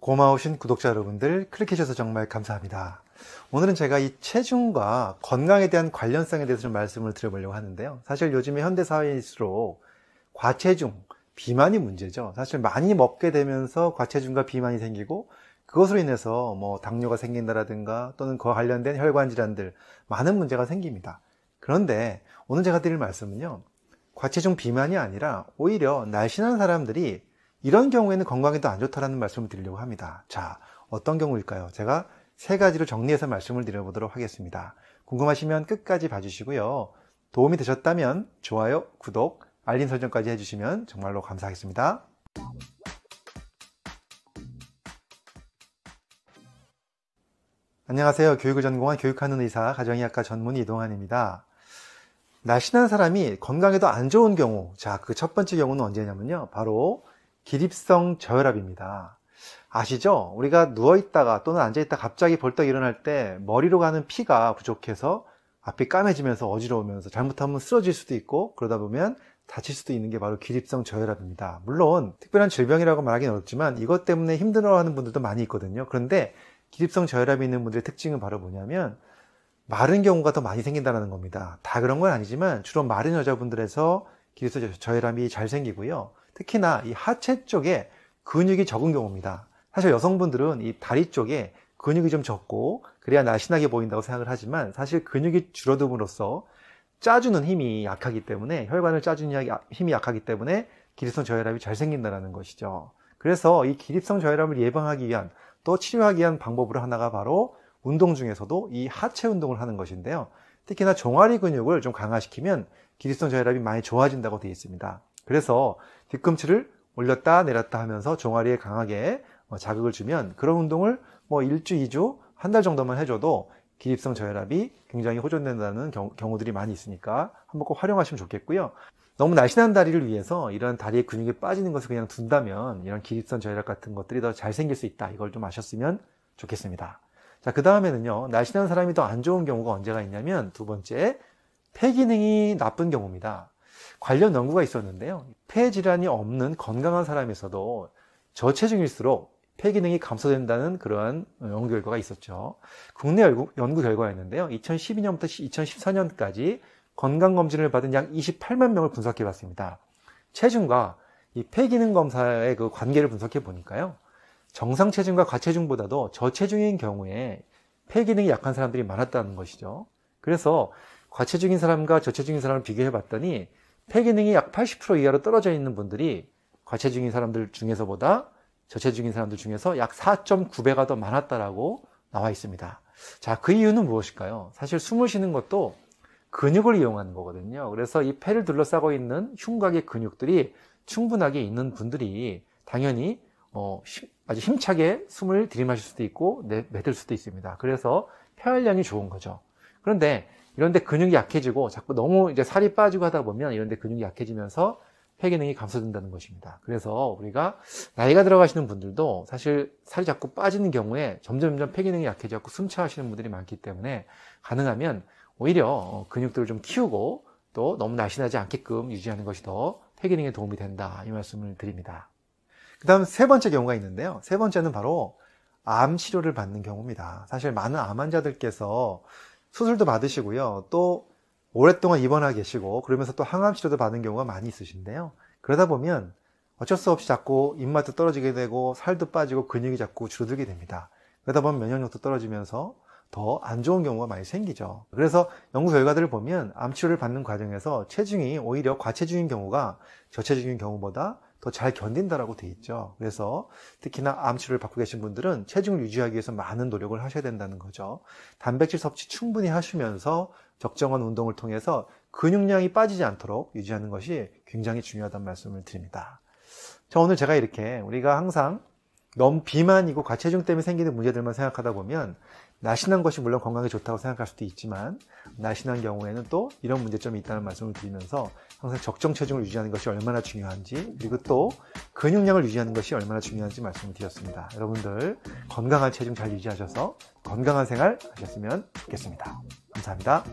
고마우신 구독자 여러분들 클릭해주셔서 정말 감사합니다. 오늘은 제가 이 체중과 건강에 대한 관련성에 대해서 좀 말씀을 드려보려고 하는데요. 사실 요즘에 현대사회일수록 과체중, 비만이 문제죠. 사실 많이 먹게 되면서 과체중과 비만이 생기고 그것으로 인해서 뭐 당뇨가 생긴다라든가 또는 그와 관련된 혈관 질환들 많은 문제가 생깁니다. 그런데 오늘 제가 드릴 말씀은요. 과체중 비만이 아니라 오히려 날씬한 사람들이 이런 경우에는 건강에도 안 좋다라는 말씀을 드리려고 합니다. 자, 어떤 경우일까요? 제가 세가지로 정리해서 말씀을 드려보도록 하겠습니다. 궁금하시면 끝까지 봐주시고요. 도움이 되셨다면 좋아요, 구독, 알림 설정까지 해주시면 정말로 감사하겠습니다. 안녕하세요. 교육을 전공한 교육하는 의사 가정의학과 전문 이동환입니다. 날씬한 사람이 건강에도 안 좋은 경우, 자, 그 첫 번째 경우는 언제냐면요. 바로 기립성 저혈압입니다. 아시죠? 우리가 누워있다가 또는 앉아있다 가 갑자기 벌떡 일어날 때 머리로 가는 피가 부족해서 앞이 까매지면서 어지러우면서 잘못하면 쓰러질 수도 있고 그러다 보면 다칠 수도 있는 게 바로 기립성 저혈압입니다. 물론 특별한 질병이라고 말하기는 어렵지만 이것 때문에 힘들어하는 분들도 많이 있거든요. 그런데 기립성 저혈압이 있는 분들의 특징은 바로 뭐냐면 마른 경우가 더 많이 생긴다는 겁니다. 다 그런 건 아니지만 주로 마른 여자분들에서 기립성 저혈압이 잘 생기고요. 특히나 이 하체 쪽에 근육이 적은 경우입니다. 사실 여성분들은 이 다리 쪽에 근육이 좀 적고 그래야 날씬하게 보인다고 생각을 하지만 사실 근육이 줄어듦으로써 짜주는 힘이 약하기 때문에 혈관을 짜주는 힘이 약하기 때문에 기립성 저혈압이 잘 생긴다는 것이죠. 그래서 이 기립성 저혈압을 예방하기 위한 또 치료하기 위한 방법으로 하나가 바로 운동 중에서도 이 하체 운동을 하는 것인데요. 특히나 종아리 근육을 좀 강화시키면 기립성 저혈압이 많이 좋아진다고 되어 있습니다. 그래서 뒤꿈치를 올렸다 내렸다 하면서 종아리에 강하게 어, 자극을 주면 그런 운동을 뭐 1주, 2주, 한 달 정도만 해줘도 기립성 저혈압이 굉장히 호전된다는 경우, 들이 많이 있으니까 한번 꼭 활용하시면 좋겠고요. 너무 날씬한 다리를 위해서 이런 다리의 근육이 빠지는 것을 그냥 둔다면 이런 기립성 저혈압 같은 것들이 더 잘 생길 수 있다. 이걸 좀 아셨으면 좋겠습니다. 자, 그 다음에는요. 날씬한 사람이 더 안 좋은 경우가 언제가 있냐면 두 번째, 폐기능이 나쁜 경우입니다. 관련 연구가 있었는데요. 폐질환이 없는 건강한 사람에서도 저체중일수록 폐 기능이 감소된다는 그러한 연구 결과가 있었죠. 국내 연구 결과였는데요. 2012년부터 2014년까지 건강검진을 받은 약 28만 명을 분석해 봤습니다. 체중과 폐기능 검사의 그 관계를 분석해 보니까요. 정상 체중과 과체중보다도 저체중인 경우에 폐기능이 약한 사람들이 많았다는 것이죠. 그래서 과체중인 사람과 저체중인 사람을 비교해 봤더니 폐기능이 약 80% 이하로 떨어져 있는 분들이 과체 중인 사람들 중에서보다 저체 중인 사람들 중에서 약 4.9배가 더 많았다라고 나와 있습니다. 자, 그 이유는 무엇일까요? 사실 숨을 쉬는 것도 근육을 이용하는 거거든요. 그래서 이 폐를 둘러싸고 있는 흉곽의 근육들이 충분하게 있는 분들이 당연히 어, 아주 힘차게 숨을 들이마실 수도 있고 내, 뱉을 수도 있습니다. 그래서 폐활량이 좋은 거죠. 그런데 이런데 근육이 약해지고 자꾸 너무 이제 살이 빠지고 하다 보면 이런데 근육이 약해지면서 폐기능이 감소된다는 것입니다. 그래서 우리가 나이가 들어가시는 분들도 사실 살이 자꾸 빠지는 경우에 점점점 폐기능이 약해지고 숨차하시는 분들이 많기 때문에 가능하면 오히려 어, 근육들을 좀 키우고 또 너무 날씬하지 않게끔 유지하는 것이 더 폐기능에 도움이 된다 이 말씀을 드립니다. 그 다음 세 번째 경우가 있는데요. 세 번째는 바로 암 치료를 받는 경우입니다. 사실 많은 암 환자들께서 수술도 받으시고요. 또 오랫동안 입원하 계시고 그러면서 또 항암 치료도 받은 경우가 많이 있으신데요. 그러다 보면 어쩔 수 없이 자꾸 입맛도 떨어지게 되고 살도 빠지고 근육이 자꾸 줄어들게 됩니다. 그러다 보면 면역력도 떨어지면서 더 안 좋은 경우가 많이 생기죠. 그래서 연구 결과들을 보면 암 치료를 받는 과정에서 체중이 오히려 과체중인 경우가 저체중인 경우보다 더잘 견딘다라고 돼 있죠. 그래서 특히나 암치료를 받고 계신 분들은 체중을 유지하기 위해서 많은 노력을 하셔야 된다는 거죠. 단백질 섭취 충분히 하시면서 적정한 운동을 통해서 근육량이 빠지지 않도록 유지하는 것이 굉장히 중요하다는 말씀을 드립니다. 자, 오늘 제가 이렇게 우리가 항상 너무 비만이고 과체중 때문에 생기는 문제들만 생각하다 보면 날씬한 것이 물론 건강에 좋다고 생각할 수도 있지만 날씬한 경우에는 또 이런 문제점이 있다는 말씀을 드리면서 항상 적정 체중을 유지하는 것이 얼마나 중요한지 그리고 또 근육량을 유지하는 것이 얼마나 중요한지 말씀을 드렸습니다. 여러분들 건강한 체중 잘 유지하셔서 건강한 생활 하셨으면 좋겠습니다. 감사합니다.